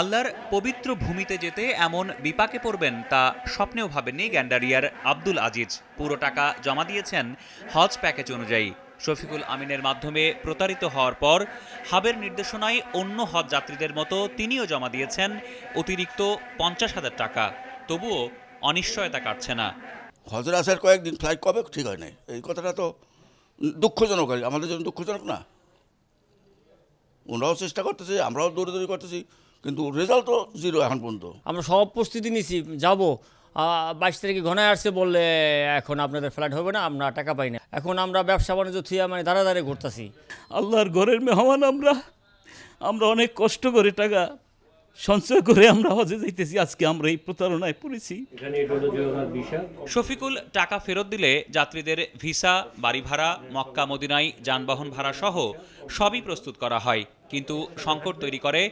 আল্লাহর পবিত্র ভূমিতে যেতে এমন বিপাকে পড়বেন তা স্বপ্নেও ভাবেননি গ্যান্ডারিয়ার আব্দুল আজিজ পুরো টাকা জমা দিয়েছেন হজ প্যাকেজ অনুযায়ী শফিকুল আমিনের মাধ্যমে প্রতারিত হওয়ার পর হাবের নির্দেশনায় অন্য হজ যাত্রীদের মতো তিনিও জমা দিয়েছেন অতিরিক্ত পঞ্চাশ হাজার টাকা তবুও অনিশ্চয়তা কাটছে না হজরা আসার কয়েকদিন ফ্লাইট কবে ঠিক হয় নাই এই কথাটা তো দুঃখজনক আমাদের জন্য দুঃখজনক না ওনারাও চেষ্টা করতেছে আমরাও দৌড়াদৌড়ি করতেছি কিন্তু রেজাল্ট তো জিরো এখন পর্যন্ত আমরা সব প্রস্তুতি নিছি যাব বাইশ তারিখে ঘনায় আসছে বললে এখন আপনাদের ফ্ল্যাট হবে না আমরা টাকা পাই না এখন আমরা ব্যবসা বাণিজ্য থুয়া মানে দাঁড়া দাঁড়িয়ে ঘুরতেছি আল্লাহর ঘরের মেহমান আমরা আমরা অনেক কষ্ট করে টাকা সঞ্চয় করে আমরা হজে যাইতেছি আজকে আমরা এই প্রতারণায় পড়েছি শফিকুল টাকা ফেরত দিলে যাত্রীদের ভিসা বাড়ি ভাড়া মক্কা মদিনায় যানবাহন ভাড়া সহ সবই প্রস্তুত করা হয় কিন্তু সংকট তৈরি করে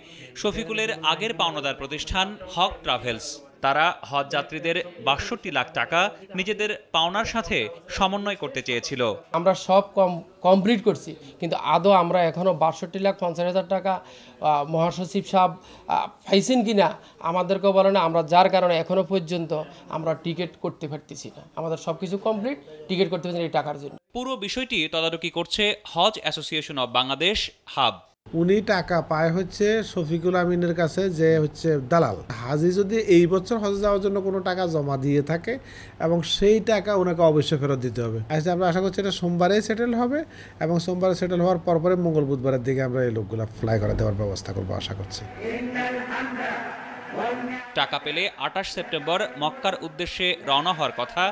শফিকুলের আগের পাওনাদার প্রতিষ্ঠান হক ট্রাভেলস তারা হজ যাত্রীদের বাষট্টি লাখ টাকা নিজেদের পাওনার সাথে সমন্বয় করতে চেয়েছিল আমরা সব কম কমপ্লিট করছি কিন্তু আদৌ আমরা এখনও বাষট্টি লাখ পঞ্চাশ হাজার টাকা মহাসচিব সাহেব পাইছেন কি না আমাদেরকে বলে না আমরা যার কারণে এখনও পর্যন্ত আমরা টিকিট করতে পারতেছি না আমাদের সব কিছু কমপ্লিট টিকিট করতে পারছি এই টাকার জন্য পুরো বিষয়টি তদারকি করছে হজ অ্যাসোসিয়েশন অব বাংলাদেশ হাব উনি টাকা পায় হচ্ছে শফিকুল আমিনের কাছে যে হচ্ছে দালাল হাজি যদি এই বছর হজে যাওয়ার জন্য কোনো টাকা জমা দিয়ে থাকে এবং সেই টাকা ওনাকে অবশ্যই ফেরত দিতে হবে আসলে আমরা আশা করছি এটা সোমবারে সেটেল হবে এবং সোমবারে সেটেল হওয়ার পরপরে মঙ্গল বুধবারের দিকে আমরা এই লোকগুলো ফ্লাই করে দেওয়ার ব্যবস্থা করবো আশা করছি টাকা পেলে আটাশ সেপ্টেম্বর মক্কার উদ্দেশ্যে রওনা হওয়ার কথা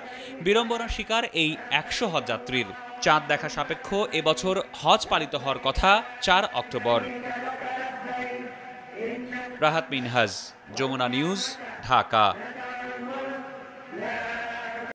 বিড়ম্বনার শিকার এই একশো হজ যাত্রীর চাঁদ দেখা সাপেক্ষ এবছর হজ পালিত হওয়ার কথা চার অক্টোবর রাহাত মিনহাজ যমুনা নিউজ ঢাকা